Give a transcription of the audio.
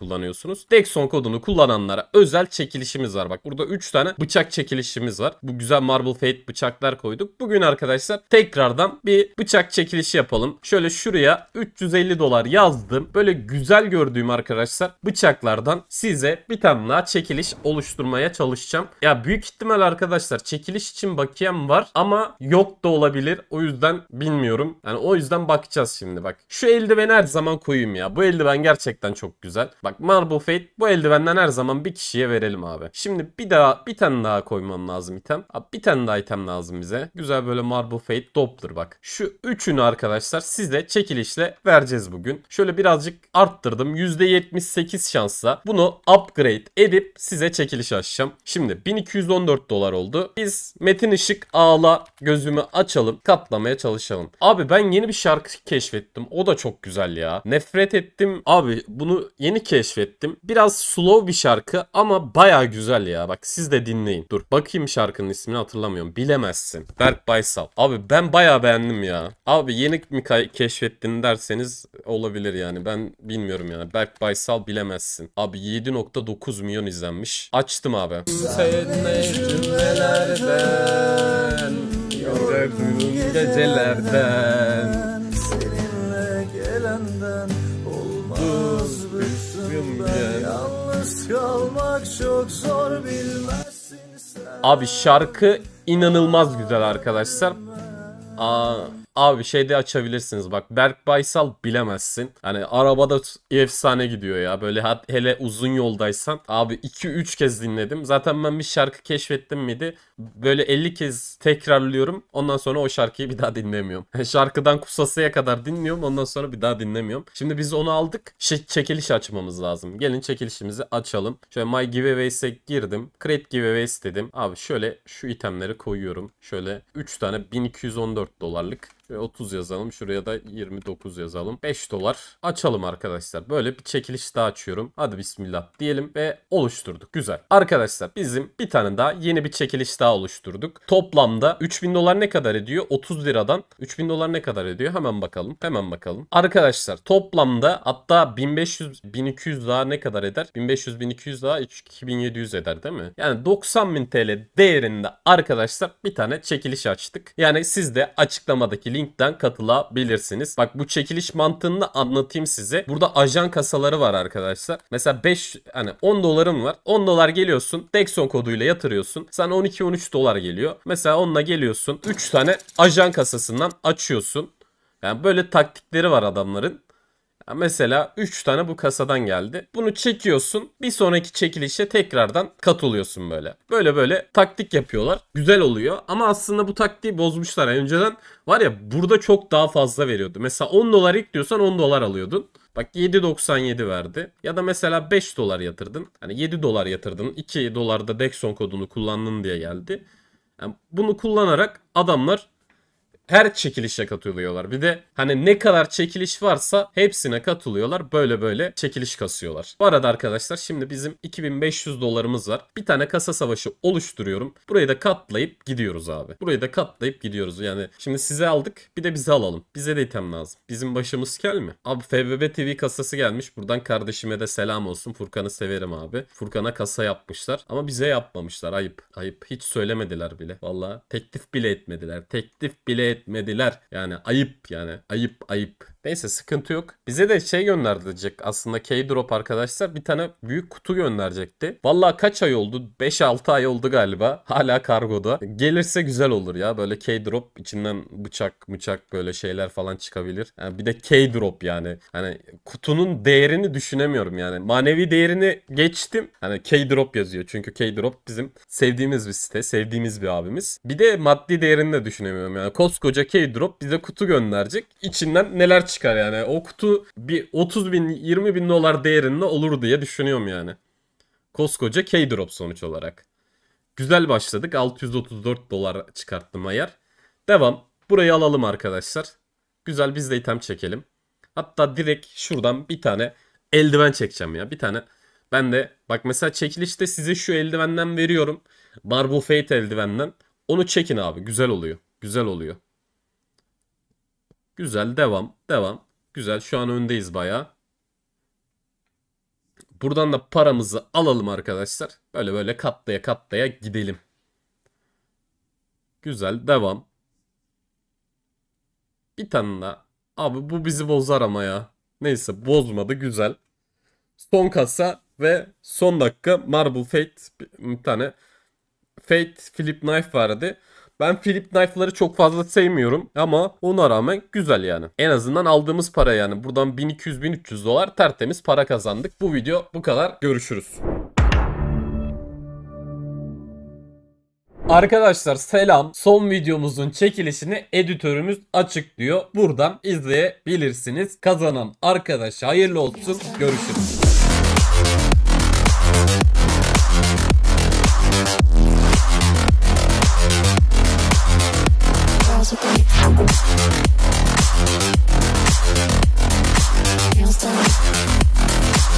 kullanıyorsunuz. Dexon kodunu kullananlara özel çekilişimiz var. Bak burada 3 tane bıçak çekilişimiz var. Bu güzel Marble Fate bıçaklar koyduk. Bugün arkadaşlar tekrardan bir bıçak çekilişi yapalım. Şöyle şuraya 350 dolar yazdım. Böyle güzel gördüğüm arkadaşlar bıçaklardan size bir tane daha çekiliş oluşturmaya çalışacağım. Ya büyük ihtimal arkadaşlar çekiliş için bakiyem var ama yok da olabilir. O yüzden bilmiyorum. Yani o yüzden bakacağız şimdi bak. Şu eldiveni her zaman koyayım ya. Bu eldiven gerçekten çok güzel. Bak Bak Marble Fate bu eldivenden her zaman bir kişiye verelim abi. Şimdi bir daha bir tane daha koymam lazım item. Abi bir tane daha item lazım bize. Güzel böyle Marble Fate Doppler bak. Şu üçünü arkadaşlar sizle çekilişle vereceğiz bugün. Şöyle birazcık arttırdım. %78 şansla bunu upgrade edip size çekiliş açacağım. Şimdi 1214 dolar oldu. Biz Metin Işık Ağla gözümü açalım. Katlamaya çalışalım. Abi ben yeni bir şarkı keşfettim. O da çok güzel ya. Nefret ettim. Abi bunu yeni keşfettim keşfettim. Biraz slow bir şarkı ama baya güzel ya. Bak siz de dinleyin. Dur bakayım şarkının ismini hatırlamıyorum. Bilemezsin. Berk Baysal. Abi ben baya beğendim ya. Abi yeni mi keşfettin derseniz olabilir yani. Ben bilmiyorum yani. Berk Baysal bilemezsin. Abi 7.9 milyon izlenmiş. Açtım abi. Gecelerden kalmak çok zor bilmezsin sen Abi şarkı inanılmaz güzel arkadaşlar. Aa, Abi şeyde açabilirsiniz bak Berk Baysal bilemezsin. Hani arabada efsane gidiyor ya böyle hele uzun yoldaysan. Abi 2-3 kez dinledim. Zaten ben bir şarkı keşfettim miydi? Böyle 50 kez tekrarlıyorum. Ondan sonra o şarkıyı bir daha dinlemiyorum. Şarkıdan kusasıya kadar dinliyorum. Ondan sonra bir daha dinlemiyorum. Şimdi biz onu aldık. şey çekiliş açmamız lazım. Gelin çekilişimizi açalım. Şöyle My Giveaways'e girdim. Create Giveaways dedim. Abi şöyle şu itemleri koyuyorum. Şöyle 3 tane 1214 dolarlık Şuraya 30 yazalım. Şuraya da 29 yazalım. 5 dolar. Açalım arkadaşlar. Böyle bir çekiliş daha açıyorum. Hadi bismillah diyelim ve oluşturduk. Güzel. Arkadaşlar bizim bir tane daha yeni bir çekiliş daha oluşturduk. Toplamda 3000 dolar ne kadar ediyor? 30 liradan 3000 dolar ne kadar ediyor? Hemen bakalım. Hemen bakalım. Arkadaşlar toplamda hatta 1500 1200 daha ne kadar eder? 1500 1200 daha 2700 eder değil mi? Yani 90.000 TL değerinde arkadaşlar bir tane çekiliş açtık. Yani siz de açıklamadaki link linkten katılabilirsiniz. Bak bu çekiliş mantığını anlatayım size. Burada ajan kasaları var arkadaşlar. Mesela 5 hani 10 dolarım var. 10 dolar geliyorsun. Dexon koduyla yatırıyorsun. Sen 12-13 dolar geliyor. Mesela onunla geliyorsun. 3 tane ajan kasasından açıyorsun. Yani böyle taktikleri var adamların. Mesela 3 tane bu kasadan geldi. Bunu çekiyorsun. Bir sonraki çekilişe tekrardan katılıyorsun böyle. Böyle böyle taktik yapıyorlar. Güzel oluyor. Ama aslında bu taktiği bozmuşlar. önceden var ya burada çok daha fazla veriyordu. Mesela 10 dolar ekliyorsan 10 dolar alıyordun. Bak 7.97 verdi. Ya da mesela 5 dolar yatırdın. Hani 7 dolar yatırdın. 2 dolarda Dexon kodunu kullandın diye geldi. Yani bunu kullanarak adamlar her çekilişe katılıyorlar. Bir de hani ne kadar çekiliş varsa hepsine katılıyorlar. Böyle böyle çekiliş kasıyorlar. Bu arada arkadaşlar şimdi bizim 2500 dolarımız var. Bir tane kasa savaşı oluşturuyorum. Burayı da katlayıp gidiyoruz abi. Burayı da katlayıp gidiyoruz. Yani şimdi size aldık bir de bize alalım. Bize de item lazım. Bizim başımız kel mi? Abi FBB TV kasası gelmiş. Buradan kardeşime de selam olsun. Furkan'ı severim abi. Furkan'a kasa yapmışlar. Ama bize yapmamışlar. Ayıp. Ayıp. Hiç söylemediler bile. Valla teklif bile etmediler. Teklif bile et etmediler. Yani ayıp yani ayıp ayıp. Neyse sıkıntı yok. Bize de şey gönderecek aslında K-Drop arkadaşlar bir tane büyük kutu gönderecekti. vallahi kaç ay oldu? 5-6 ay oldu galiba. Hala kargoda. Gelirse güzel olur ya. Böyle K-Drop içinden bıçak bıçak böyle şeyler falan çıkabilir. Yani bir de K-Drop yani. Hani kutunun değerini düşünemiyorum yani. Manevi değerini geçtim. Hani K-Drop yazıyor. Çünkü K-Drop bizim sevdiğimiz bir site. Sevdiğimiz bir abimiz. Bir de maddi değerini de düşünemiyorum yani. Koskoca K-Drop bize kutu gönderecek. İçinden neler çıkar yani. O kutu bir 30 bin 20 bin dolar değerinde olur diye düşünüyorum yani. Koskoca K-Drop sonuç olarak. Güzel başladık. 634 dolar çıkarttım ayar. Devam. Burayı alalım arkadaşlar. Güzel biz de item çekelim. Hatta direkt şuradan bir tane eldiven çekeceğim ya. Bir tane ben de bak mesela çekilişte size şu eldivenden veriyorum. Marble Fate eldivenden. Onu çekin abi. Güzel oluyor. Güzel oluyor. Güzel devam devam. Güzel şu an öndeyiz baya. Buradan da paramızı alalım arkadaşlar. Böyle böyle katlaya katlaya gidelim. Güzel devam. Bir tane daha. Abi bu bizi bozar ama ya. Neyse bozmadı güzel. Son kasa ve son dakika Marble Fate bir tane Fate Flip Knife vardı. Ben Philip Knife'ları çok fazla sevmiyorum ama ona rağmen güzel yani. En azından aldığımız para yani. Buradan 1200-1300 dolar tertemiz para kazandık. Bu video bu kadar. Görüşürüz. Arkadaşlar selam. Son videomuzun çekilişini editörümüz açıklıyor. Buradan izleyebilirsiniz. Kazanan arkadaş hayırlı olsun. Görüşürüz.